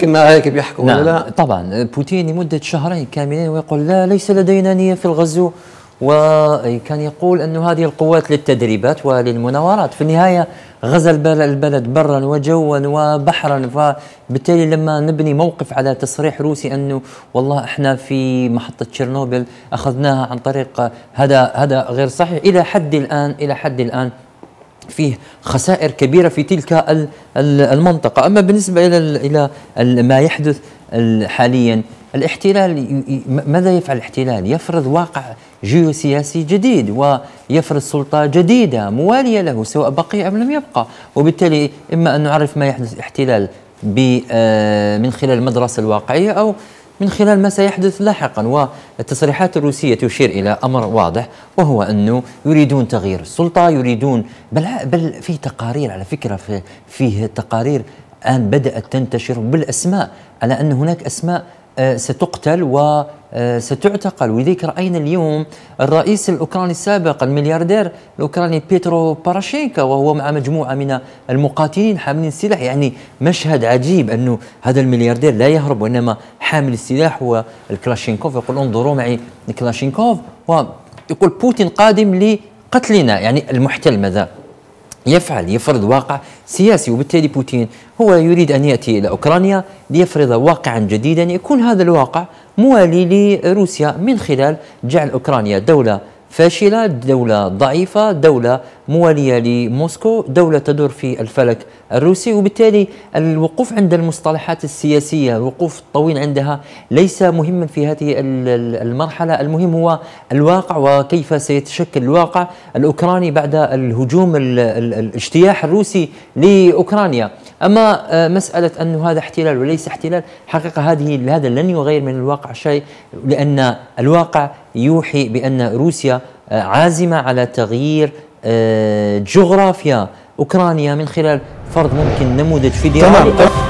كما هيك بيحكوا نعم. ولا لا؟ طبعا بوتين لمدة شهرين كاملين ويقول لا ليس لدينا نية في الغزو وكان يقول أن هذه القوات للتدريبات وللمناورات في النهاية غزا البلد برا وجوا وبحرا فبالتالي لما نبني موقف على تصريح روسي أنه والله إحنا في محطة تشيرنوبل أخذناها عن طريق هذا هذا غير صحيح إلى حد الآن إلى حد الآن فيه خسائر كبيرة في تلك المنطقة أما بالنسبة إلى إلى ما يحدث حاليا الاحتلال ماذا يفعل الاحتلال يفرض واقع جيوسياسي جديد ويفرض سلطة جديدة موالية له سواء بقي أم لم يبقى وبالتالي إما أن نعرف ما يحدث الاحتلال آه، من خلال المدرسة الواقعية أو من خلال ما سيحدث لاحقا والتصريحات الروسية تشير إلى أمر واضح وهو أنه يريدون تغيير السلطة يريدون بل, بل في تقارير على فكرة في فيه تقارير الآن بدأت تنتشر بالأسماء على أن هناك أسماء آه، ستقتل وستعتقل آه، ولذلك راينا اليوم الرئيس الاوكراني السابق الملياردير الاوكراني بيترو باراشينكا وهو مع مجموعه من المقاتلين حاملين السلاح يعني مشهد عجيب انه هذا الملياردير لا يهرب وانما حامل السلاح هو الكلاشينكوف يقول انظروا معي الكلاشينكوف ويقول بوتين قادم لقتلنا يعني المحتل ماذا يفعل يفرض واقع سياسي وبالتالي بوتين هو يريد أن يأتي إلى أوكرانيا ليفرض واقعا جديدا يكون هذا الواقع موالي لروسيا من خلال جعل أوكرانيا دولة فاشلة دولة ضعيفة دولة موالية لموسكو دولة تدور في الفلك الروسي وبالتالي الوقوف عند المصطلحات السياسية الوقوف الطويل عندها ليس مهما في هذه المرحلة المهم هو الواقع وكيف سيتشكل الواقع الأوكراني بعد الهجوم الاجتياح الروسي لأوكرانيا أما آه، مسألة أنه هذا احتلال وليس احتلال حقيقة هذه هذا لن يغير من الواقع شيء لأن الواقع يوحي بأن روسيا آه، عازمة على تغيير آه، جغرافيا أوكرانيا من خلال فرض ممكن نموذج فيديو